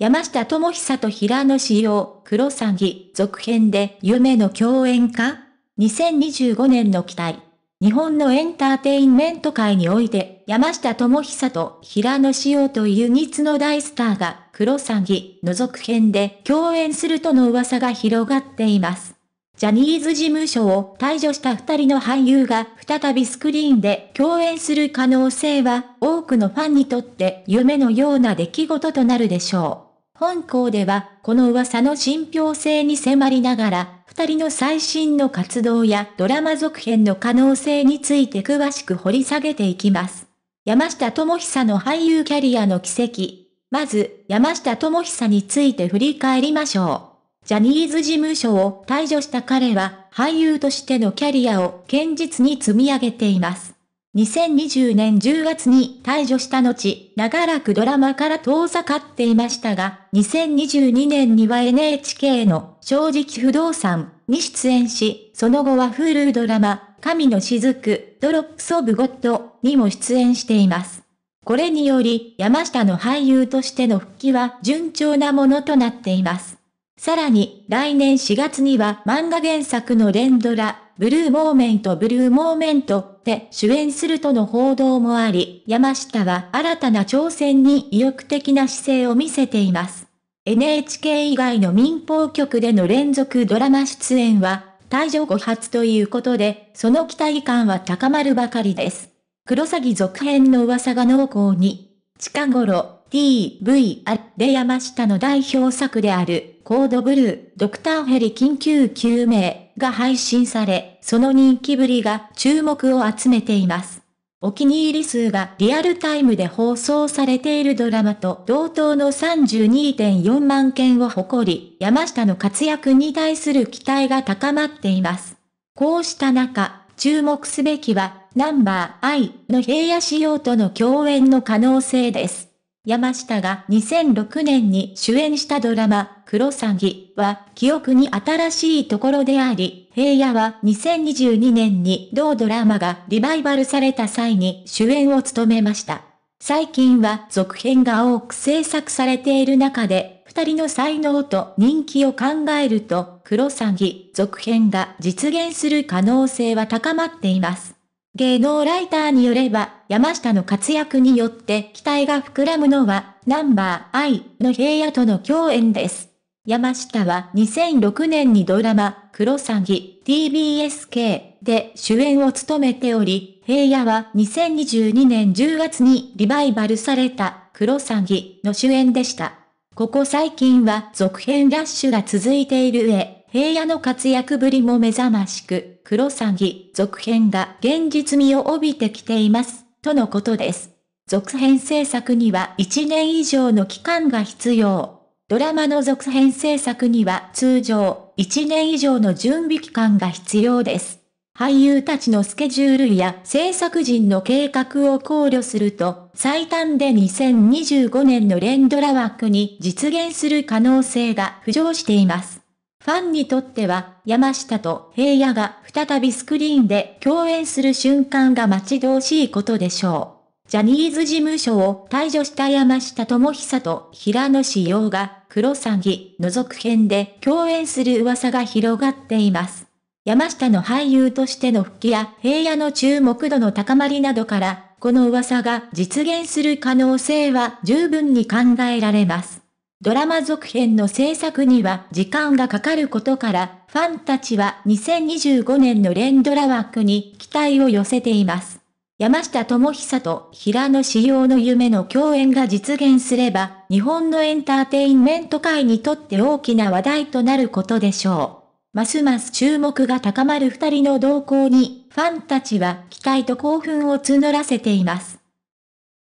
山下智久と平野紫耀、黒詐欺、続編で夢の共演か ?2025 年の期待。日本のエンターテインメント界において、山下智久と平野紫耀という二つの大スターが、黒詐欺の続編で共演するとの噂が広がっています。ジャニーズ事務所を退場した二人の俳優が再びスクリーンで共演する可能性は多くのファンにとって夢のような出来事となるでしょう。本校では、この噂の信憑性に迫りながら、二人の最新の活動やドラマ続編の可能性について詳しく掘り下げていきます。山下智久の俳優キャリアの奇跡。まず、山下智久について振り返りましょう。ジャニーズ事務所を退場した彼は、俳優としてのキャリアを堅実に積み上げています。2020年10月に退場した後、長らくドラマから遠ざかっていましたが、2022年には NHK の正直不動産に出演し、その後はフールドラマ、神の雫、ドロップスオブゴッドにも出演しています。これにより、山下の俳優としての復帰は順調なものとなっています。さらに、来年4月には漫画原作の連ドラ、ブルーモーメントブルーモーメントで主演するとの報道もあり、山下は新たな挑戦に意欲的な姿勢を見せています。NHK 以外の民放局での連続ドラマ出演は、退場後初ということで、その期待感は高まるばかりです。クロサギ続編の噂が濃厚に。近頃、DVR で山下の代表作である、コードブルー、ドクターヘリ緊急救命、が配信され、その人気ぶりが注目を集めています。お気に入り数がリアルタイムで放送されているドラマと同等の32.4万件を誇り、山下の活躍に対する期待が高まっています。こうした中、注目すべきは、ナンバー I の平野仕様との共演の可能性です。山下が2006年に主演したドラマ、クロサギは記憶に新しいところであり、平野は2022年に同ドラマがリバイバルされた際に主演を務めました。最近は続編が多く制作されている中で、二人の才能と人気を考えると、クロサギ続編が実現する可能性は高まっています。芸能ライターによれば、山下の活躍によって期待が膨らむのは、ナンバーアイの平野との共演です。山下は2006年にドラマ、クロサギ TBSK で主演を務めており、平野は2022年10月にリバイバルされたクロサギの主演でした。ここ最近は続編ラッシュが続いている上、平野の活躍ぶりも目覚ましく、黒詐欺続編が現実味を帯びてきています、とのことです。続編制作には1年以上の期間が必要。ドラマの続編制作には通常1年以上の準備期間が必要です。俳優たちのスケジュールや制作陣の計画を考慮すると、最短で2025年の連ドラ枠に実現する可能性が浮上しています。ファンにとっては、山下と平野が再びスクリーンで共演する瞬間が待ち遠しいことでしょう。ジャニーズ事務所を退場した山下智久と平野志陽が、黒詐欺の続編で共演する噂が広がっています。山下の俳優としての復帰や平野の注目度の高まりなどから、この噂が実現する可能性は十分に考えられます。ドラマ続編の制作には時間がかかることから、ファンたちは2025年の連ドラ枠に期待を寄せています。山下智久と平野志陽の夢の共演が実現すれば、日本のエンターテインメント界にとって大きな話題となることでしょう。ますます注目が高まる二人の動向に、ファンたちは期待と興奮を募らせています。